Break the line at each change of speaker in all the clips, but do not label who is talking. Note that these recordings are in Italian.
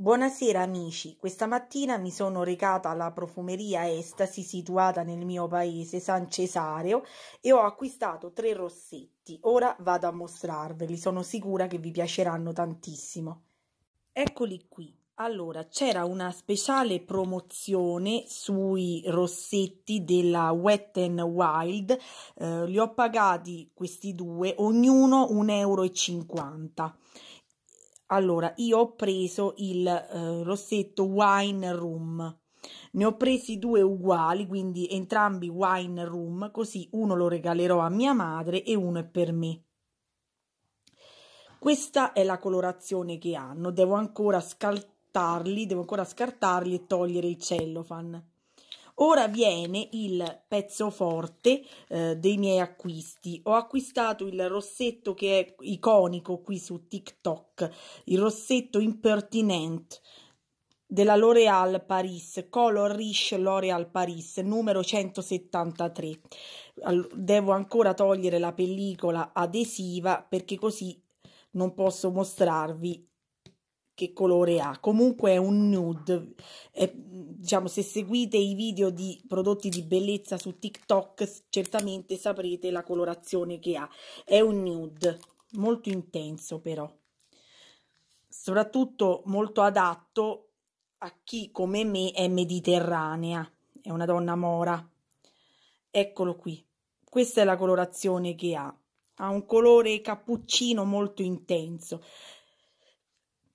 Buonasera amici, questa mattina mi sono recata alla profumeria Estasi situata nel mio paese San Cesareo e ho acquistato tre rossetti. Ora vado a mostrarveli, sono sicura che vi piaceranno tantissimo. Eccoli qui. Allora, c'era una speciale promozione sui rossetti della Wet n Wild, eh, li ho pagati questi due, ognuno 1,50 euro allora io ho preso il eh, rossetto wine room ne ho presi due uguali quindi entrambi wine room così uno lo regalerò a mia madre e uno è per me questa è la colorazione che hanno devo ancora scartarli devo ancora scartarli e togliere il cellophane Ora viene il pezzo forte eh, dei miei acquisti. Ho acquistato il rossetto che è iconico qui su TikTok, il rossetto Impertinent della L'Oreal Paris, Color Riche L'Oreal Paris, numero 173. Devo ancora togliere la pellicola adesiva perché così non posso mostrarvi che colore ha comunque è un nude è, diciamo se seguite i video di prodotti di bellezza su tiktok certamente saprete la colorazione che ha è un nude molto intenso però soprattutto molto adatto a chi come me è mediterranea è una donna mora eccolo qui questa è la colorazione che ha ha un colore cappuccino molto intenso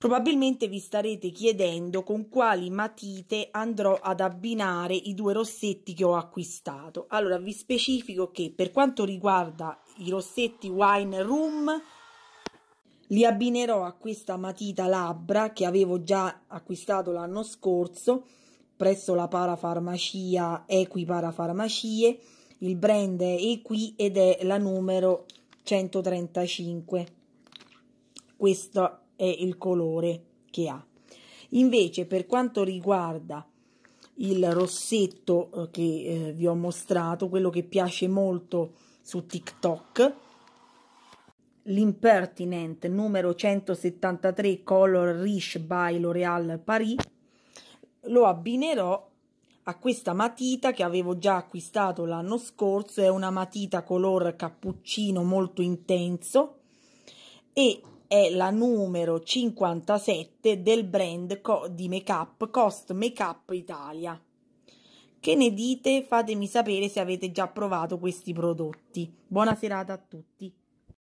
Probabilmente vi starete chiedendo con quali matite andrò ad abbinare i due rossetti che ho acquistato. Allora vi specifico che per quanto riguarda i rossetti Wine Room li abbinerò a questa matita labbra che avevo già acquistato l'anno scorso presso la parafarmacia Equi Parafarmacie. Il brand è Equi ed è la numero 135. Questo è il colore che ha. Invece per quanto riguarda il rossetto eh, che eh, vi ho mostrato, quello che piace molto su TikTok, l'impertinent numero 173 Color Rich by L'Oreal Paris, lo abbinerò a questa matita che avevo già acquistato l'anno scorso, è una matita color cappuccino molto intenso e è la numero 57 del brand di make-up Cost Make-up Italia. Che ne dite? Fatemi sapere se avete già provato questi prodotti. Buona serata a tutti.